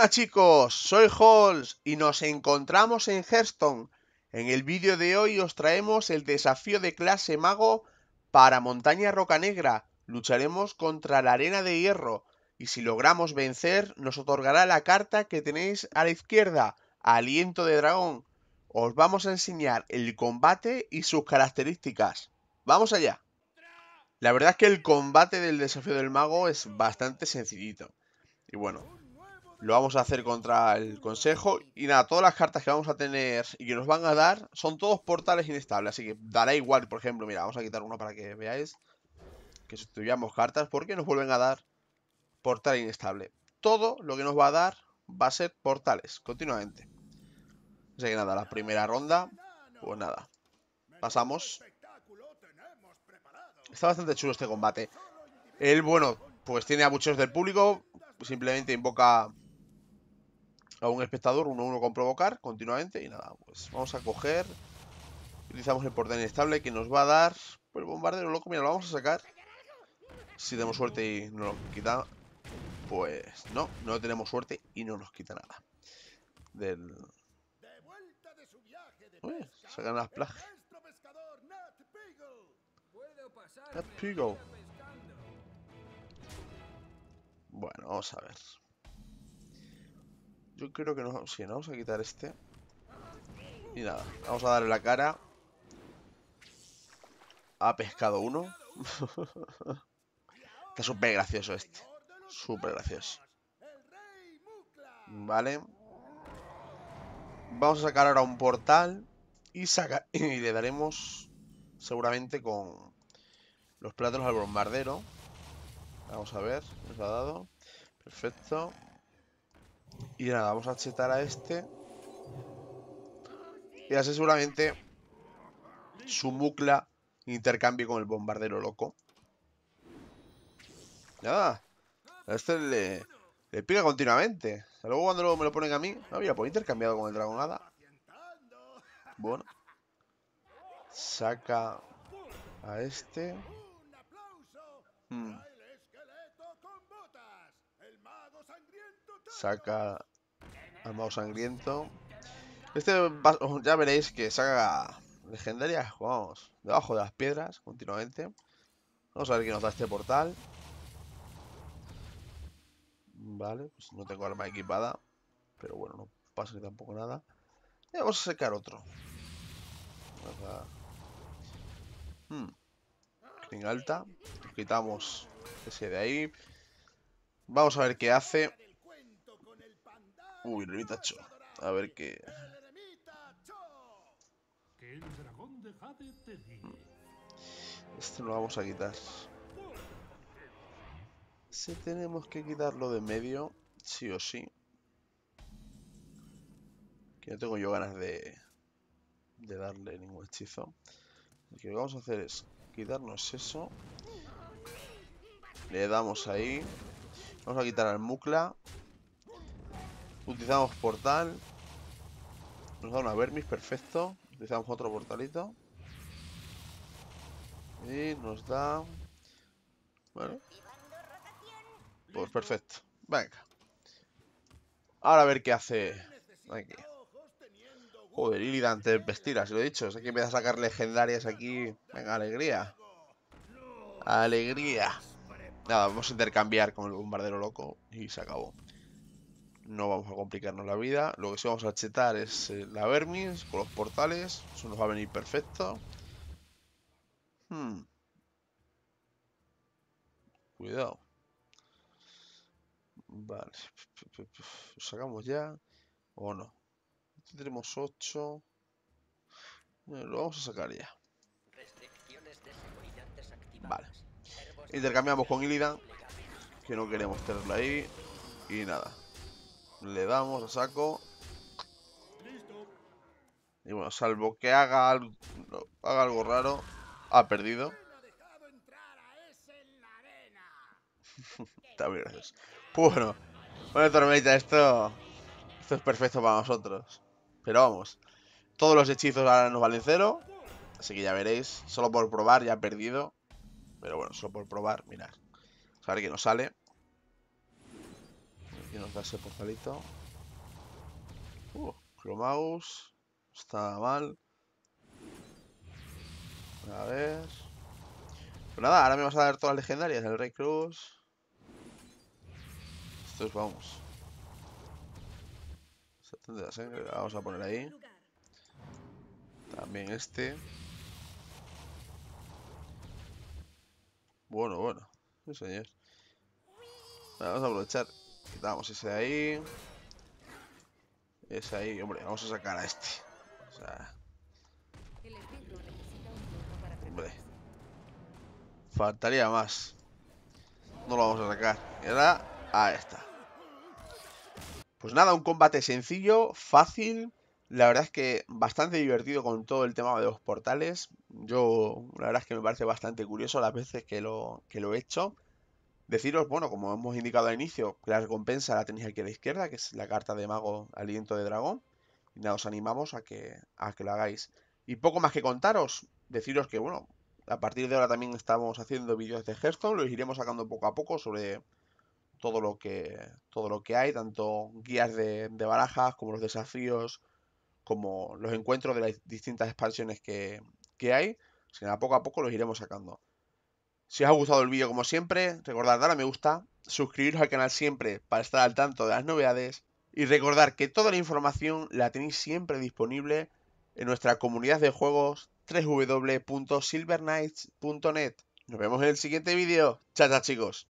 Hola chicos, soy Halls y nos encontramos en Hearthstone. En el vídeo de hoy os traemos el desafío de clase mago para Montaña Roca Negra. Lucharemos contra la arena de hierro y si logramos vencer nos otorgará la carta que tenéis a la izquierda, Aliento de Dragón. Os vamos a enseñar el combate y sus características. ¡Vamos allá! La verdad es que el combate del desafío del mago es bastante sencillito. Y bueno, lo vamos a hacer contra el consejo. Y nada, todas las cartas que vamos a tener y que nos van a dar son todos portales inestables. Así que dará igual, por ejemplo, mira, vamos a quitar uno para que veáis. Que sustituyamos cartas porque nos vuelven a dar portal inestable. Todo lo que nos va a dar va a ser portales, continuamente. Así que nada, la primera ronda, pues nada. Pasamos. Está bastante chulo este combate. Él, bueno, pues tiene a muchos del público. Simplemente invoca a un espectador 1-1 uno, uno con provocar continuamente. Y nada, pues vamos a coger. Utilizamos el portal inestable que nos va a dar. Pues bombardero loco, mira, lo vamos a sacar. Si tenemos suerte y no lo quita. Pues no, no tenemos suerte y no nos quita nada. Del. sacan las plagas. Nat Pigo. Bueno, vamos a ver. Yo creo que no... Sí, ¿no? Vamos a quitar este. Y nada, vamos a darle la cara. Ha pescado uno. Está súper gracioso este. Súper gracioso. Vale. Vamos a sacar ahora un portal. Y, saca y le daremos seguramente con los plátanos al bombardero. Vamos a ver, nos ha dado. Perfecto. Y nada, vamos a chetar a este. Y así seguramente su mucla intercambio con el bombardero loco. Nada. A este le, le pica continuamente. Luego cuando luego me lo ponen a mí... No había pues intercambiado con el dragonada. Bueno. Saca a este. Hmm saca armado sangriento. Este oh, ya veréis que saca legendarias, vamos, debajo de las piedras continuamente. Vamos a ver qué nos da este portal. Vale, pues no tengo arma equipada, pero bueno, no pasa que tampoco nada. Y vamos a secar otro. Hmm. alta, quitamos ese de ahí. Vamos a ver qué hace. Uy, el A ver qué. Este lo vamos a quitar. Si tenemos que quitarlo de medio, sí o sí. Que no tengo yo ganas de, de darle ningún hechizo. Lo que vamos a hacer es quitarnos eso. Le damos ahí. Vamos a quitar al Mukla. Utilizamos portal. Nos da una vermis, perfecto. Utilizamos otro portalito. Y nos da... Bueno. Pues perfecto. Venga. Ahora a ver qué hace... Joder, Illidan, te vestiras, lo he dicho. se que empieza a sacar legendarias aquí. Venga, alegría. Alegría. Nada, vamos a intercambiar con el bombardero loco y se acabó no vamos a complicarnos la vida. Lo que sí vamos a chetar es eh, la Vermis con los portales. Eso nos va a venir perfecto. Hmm. Cuidado. Vale. sacamos ya. ¿O no? tenemos 8. Lo vamos a sacar ya. Vale. Intercambiamos con Illidan. Que no queremos tenerla ahí. Y nada. Le damos a saco. Y bueno, salvo que haga algo, haga algo raro, ha perdido. Está bien, gracias. Bueno, bueno, Tormenta, esto, esto es perfecto para nosotros. Pero vamos, todos los hechizos ahora nos valen cero. Así que ya veréis, solo por probar ya ha perdido. Pero bueno, solo por probar, mirad. A ver qué nos sale. Y nos da ese portalito. Uh, Chromaus. Está mal. A ver. Pues nada, ahora me vas a dar todas las legendarias. del Rey Cruz. Estos vamos. Este vamos a poner ahí. También este. Bueno, bueno. Vamos a aprovechar Quitamos ese de ahí. Ese ahí, hombre, vamos a sacar a este. O sea... Hombre. Faltaría más. No lo vamos a sacar. Y Ahí a esta. Pues nada, un combate sencillo, fácil. La verdad es que bastante divertido con todo el tema de los portales. Yo, la verdad es que me parece bastante curioso las veces que lo, que lo he hecho. Deciros, bueno, como hemos indicado al inicio, que la recompensa la tenéis aquí a la izquierda, que es la carta de mago Aliento de Dragón. Y nada, os animamos a que, a que lo hagáis. Y poco más que contaros, deciros que, bueno, a partir de ahora también estamos haciendo vídeos de gestos, los iremos sacando poco a poco sobre todo lo que, todo lo que hay, tanto guías de, barajas como los desafíos, como los encuentros de las distintas expansiones que, que hay. sino poco a poco los iremos sacando. Si os ha gustado el vídeo como siempre, recordad darle a me gusta, suscribiros al canal siempre para estar al tanto de las novedades y recordar que toda la información la tenéis siempre disponible en nuestra comunidad de juegos www.silvernights.net. Nos vemos en el siguiente vídeo. Chao, chao chicos.